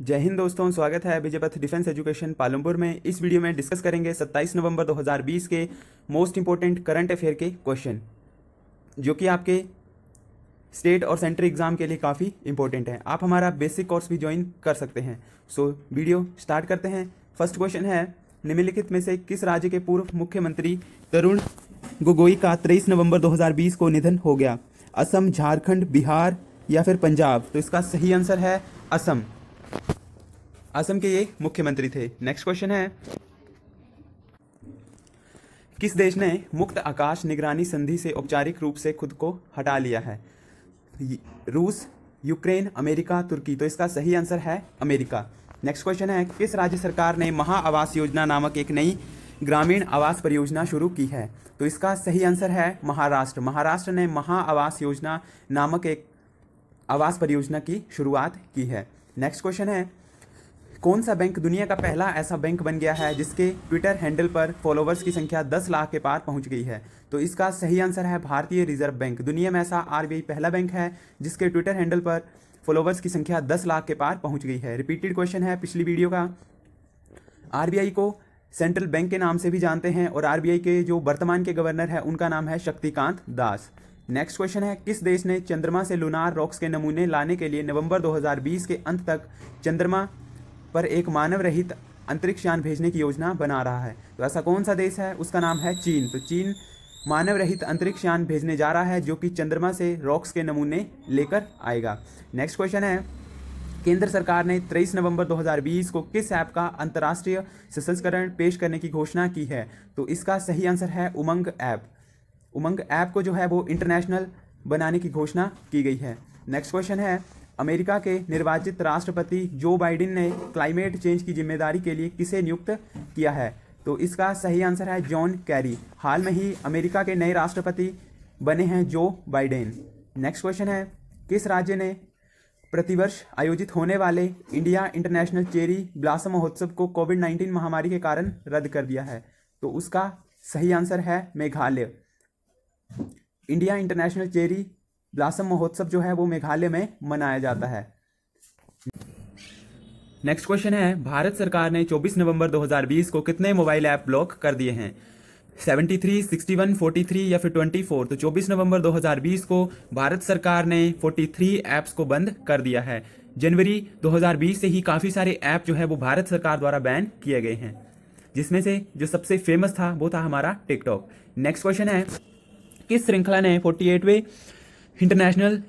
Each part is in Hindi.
जय हिंद दोस्तों स्वागत है विजयपथ डिफेंस एजुकेशन पालमपुर में इस वीडियो में डिस्कस करेंगे 27 नवंबर 2020 के मोस्ट इंपॉर्टेंट करंट अफेयर के क्वेश्चन जो कि आपके स्टेट और सेंट्रल एग्जाम के लिए काफ़ी इंपॉर्टेंट है आप हमारा बेसिक कोर्स भी ज्वाइन कर सकते हैं सो so, वीडियो स्टार्ट करते हैं फर्स्ट क्वेश्चन है निम्नलिखित में से किस राज्य के पूर्व मुख्यमंत्री तरुण गोगोई का तेईस नवम्बर दो को निधन हो गया असम झारखंड बिहार या फिर पंजाब तो इसका सही आंसर है असम असम के ये मुख्यमंत्री थे नेक्स्ट क्वेश्चन है किस देश ने मुक्त आकाश निगरानी संधि से औपचारिक रूप से खुद को हटा लिया है रूस यूक्रेन अमेरिका तुर्की तो इसका सही आंसर है अमेरिका नेक्स्ट क्वेश्चन है किस राज्य सरकार ने महाआवास योजना नामक एक नई ग्रामीण आवास परियोजना शुरू की है तो इसका सही आंसर है महाराष्ट्र महाराष्ट्र ने महाआवास योजना नामक एक आवास परियोजना की शुरुआत की है नेक्स्ट क्वेश्चन है कौन सा बैंक दुनिया का पहला ऐसा बैंक बन गया है जिसके ट्विटर हैंडल पर फॉलोवर्स की संख्या 10 लाख के पार पहुंच गई है तो इसका सही आंसर है भारतीय रिजर्व बैंक दुनिया में ऐसा आर पहला बैंक है जिसके ट्विटर हैंडल पर फॉलोवर्स की संख्या 10 लाख के पार पहुंच गई है रिपीटेड क्वेश्चन है पिछली वीडियो का आर को सेंट्रल बैंक के नाम से भी जानते हैं और आर के जो वर्तमान के गवर्नर है उनका नाम है शक्तिकांत दास नेक्स्ट क्वेश्चन है किस देश ने चंद्रमा से लुनार रॉक्स के नमूने लाने के लिए नवंबर 2020 के अंत तक चंद्रमा पर एक मानव रहित अंतरिक्ष यान भेजने की योजना बना रहा है तो ऐसा कौन सा देश है उसका नाम है चीन तो चीन मानव रहित अंतरिक्ष यान भेजने जा रहा है जो कि चंद्रमा से रॉक्स के नमूने लेकर आएगा नेक्स्ट क्वेश्चन है केंद्र सरकार ने 23 नवंबर 2020 को किस ऐप का अंतर्राष्ट्रीय संस्करण पेश करने की घोषणा की है तो इसका सही आंसर है उमंग ऐप उमंग ऐप को जो है वो इंटरनेशनल बनाने की घोषणा की गई है नेक्स्ट क्वेश्चन है अमेरिका के निर्वाचित राष्ट्रपति जो बाइडेन ने क्लाइमेट चेंज की जिम्मेदारी के लिए किसे नियुक्त किया है तो इसका सही आंसर है जॉन कैरी हाल में ही अमेरिका के नए राष्ट्रपति बने हैं जो बाइडेन नेक्स्ट क्वेश्चन है किस राज्य ने प्रतिवर्ष आयोजित होने वाले इंडिया इंटरनेशनल चेरी ब्लासम महोत्सव को कोविड नाइन्टीन महामारी के कारण रद्द कर दिया है तो उसका सही आंसर है Meghalaya India international cherry blossom महोत्सव जो है वो मेघालय में मनाया जाता है नेक्स्ट क्वेश्चन है भारत सरकार ने 24 नवंबर 2020 को कितने मोबाइल ऐप ब्लॉक कर दिए हैं 73, 61, 43 या फिर 24 तो 24 नवंबर 2020 को भारत सरकार ने 43 ऐप्स को बंद कर दिया है जनवरी 2020 से ही काफ़ी सारे ऐप जो है वो भारत सरकार द्वारा बैन किए गए हैं जिसमें से जो सबसे फेमस था वो था हमारा टिकटॉक नेक्स्ट क्वेश्चन है किस श्रृंखला ने फोर्टी एटवें इंटरनेशनल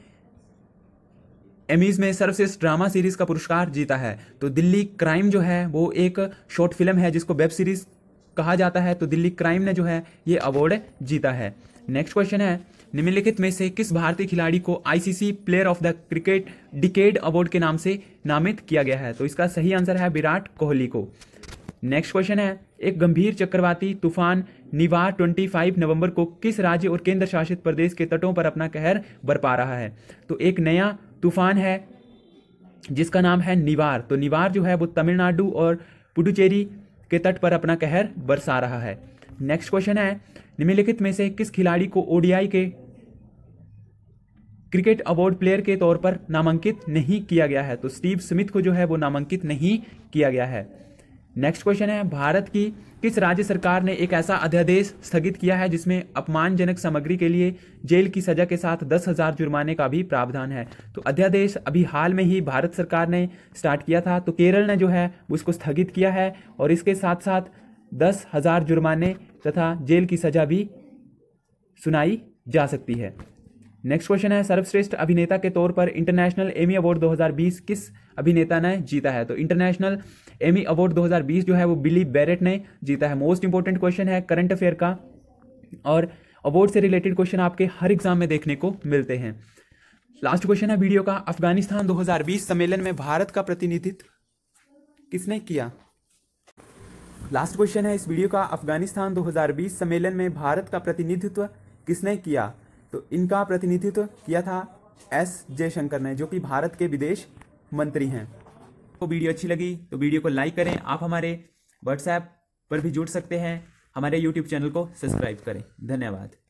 एमीज में सर्वश्रेष्ठ ड्रामा सीरीज का पुरस्कार जीता है तो दिल्ली क्राइम जो है वो एक शॉर्ट फिल्म है जिसको वेब सीरीज कहा जाता है तो दिल्ली क्राइम ने जो है ये अवार्ड जीता है नेक्स्ट क्वेश्चन है निम्नलिखित में से किस भारतीय खिलाड़ी को ICC player of the cricket decade award के नाम से नामित किया गया है तो इसका सही आंसर है विराट कोहली को नेक्स्ट क्वेश्चन है एक गंभीर चक्रवाती तूफान निवार 25 नवंबर को किस राज्य और केंद्र शासित प्रदेश के तटों पर अपना कहर बरपा रहा है तो एक नया तूफान है जिसका नाम है निवार तो निवार जो है वो तमिलनाडु और पुडुचेरी के तट पर अपना कहर बरसा रहा है नेक्स्ट क्वेश्चन है निम्नलिखित में से किस खिलाड़ी को ओडीआई के क्रिकेट अवार्ड प्लेयर के तौर पर नामांकित नहीं किया गया है तो स्टीव स्मिथ को जो है वो नामांकित नहीं किया गया है नेक्स्ट क्वेश्चन है भारत की किस राज्य सरकार ने एक ऐसा अध्यादेश स्थगित किया है जिसमें अपमानजनक सामग्री के लिए जेल की सजा के साथ दस हजार जुर्माने का भी प्रावधान है तो अध्यादेश अभी हाल में ही भारत सरकार ने स्टार्ट किया था तो केरल ने जो है उसको स्थगित किया है और इसके साथ साथ दस हजार जुर्माने तथा जेल की सजा भी सुनाई जा सकती है नेक्स्ट क्वेश्चन है सर्वश्रेष्ठ अभिनेता के तौर पर इंटरनेशनल एमी अवार्ड 2020 किस अभिनेता ने जीता है तो इंटरनेशनल एमी अवार्ड 2020 जो है वो बिली बैरेट ने जीता है मोस्ट इंपॉर्टेंट क्वेश्चन है करंट अफेयर का और अवार्ड से रिलेटेड क्वेश्चन आपके हर एग्जाम में देखने को मिलते हैं लास्ट क्वेश्चन है वीडियो का अफगानिस्तान 2020 सम्मेलन में भारत का प्रतिनिधित्व किसने किया लास्ट क्वेश्चन है इस वीडियो का अफगानिस्तान 2020 सम्मेलन में भारत का प्रतिनिधित्व किसने किया तो इनका प्रतिनिधित्व किया था एस जयशंकर ने जो कि भारत के विदेश मंत्री हैं आपको वीडियो अच्छी लगी तो वीडियो को लाइक करें आप हमारे व्हाट्सएप पर भी जुड़ सकते हैं हमारे यूट्यूब चैनल को सब्सक्राइब करें धन्यवाद